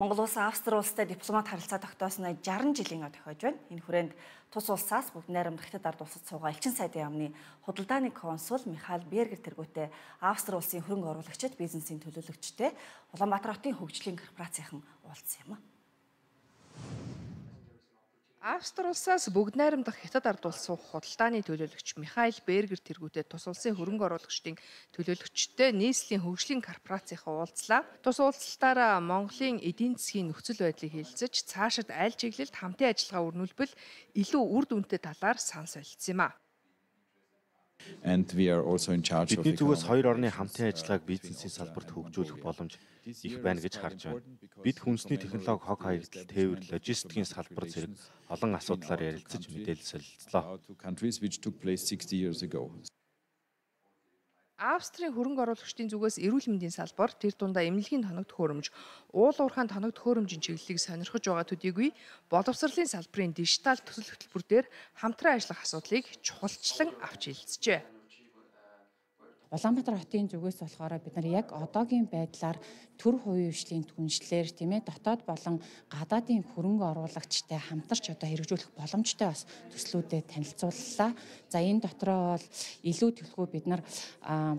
Монгол улс Австри улстай дипломат харилцаа тогтоосноо 60 жилийн өмнө тохиож байна. Энэ хүрээнд тус улсаас бүгд найрамд хятад ард улсад суугаа элчин сайдын яамны худалдааны консул Михаил Бергер тэргүүтээ Австри улсын хөрөнгө оруулагчид, бизнесийн төлөөлөгчтэй Улаанбаатар хотын хөгжлийн корпорацийнхан уулзсан юм. Австри улсаас бүгд найрамдах хятад ард улс суух худалдааны төлөөлөгч Михаил Бергер тэргүүтээ тус улсын хөрөнгө оруулагчдын төлөөлөгчтэй нийслэлийн хөгжлийн корпорацийнхаа уулзлаа. Тус уулзалтаараа Монголын эдийн засгийн нөхцөл байдлыг хэлэлцэж цаашид аль чиглэлд хамтын ажиллагаа өрнүүлбэл илүү үр дүнтэй талаар санал солилцсон юм а. and we are also in charge of Бидний зүгээс хоёр орны хамтын ажиллагааг бизнесийн салбарт хөгжүүлэх боломж их байна гэж харж байна. Бид хүнсний технологи хог хаягдл, тээвэр, логистикийн салбар зэрэг олон асуудлаар ярилцаж мэдээлэл солилцлоо. Австрийн хөрөнгө оруулагчдын зүгээс эрүүл мэндийн салбар тэр дундаа эмнэлгийн тоног төхөөрөмж, уул уурхайн тоног төхөөрөмжийн чиглэлийг сонирхож байгаа төдийгүй боловсролын салбарын дижитал төсөл хөтөлбөр дээр хамтран ажиллах асуудлыг чухалчлан авч хэлэлцжээ. Улаанбаатар хотын зүгээс болохоор бид нар яг одоогийн байдлаар төр хувийн хвшлийн түншлэр тийм ээ дотоод болон гадаадын хөрөнгө оруулагчтай хамтарч одоо хэрэгжүүлэх боломжтой бас төслүүдэд танилцууллаа. За энэ дотроо бол илүү төлхөө бид нар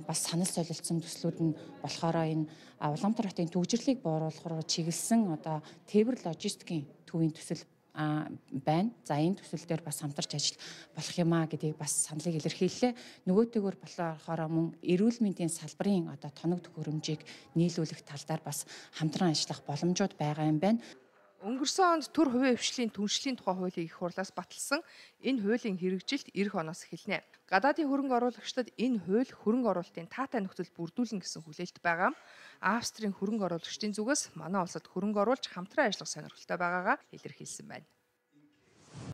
бас санал солилцсон төслүүд нь болохоор энэ Улаанбаатар хотын түгжирлийг бууруулах руу чиглэсэн одоо тээвэр логистикийн төвийн төсөл байна. За энэ төсөл дээр бас хамтарч ажил болох юм а гэдгийг бас саналыг илэрхийллээ. Нөгөөтэйгөр болохоор мөн эрүүл мэндийн салбарын одоо тоног төхөөрөмжийг нийлүүлэх тал дээр бас хамтран ажиллах боломжууд байгаа юм байна өнгөрсөн онд төр хувийн хвшлийн түншлийн тухай хуулийг их хурлаас баталсан энэ хуулийн хэрэгжилт эх оноос эхэлнэ. Гадаадын хөрөнгө оруулагчдад энэ хууль хөрөнгө оруулалтын таатай нөхцөл бүрдүүлнэ гэсэн хүлээлт байгаа. Австрийн хөрөнгө оруулагчдын зүгээс манай улсад хөрөнгө оруулж хамтран ажиллах сонирхолтой байгаагаа илэрхийлсэн байна.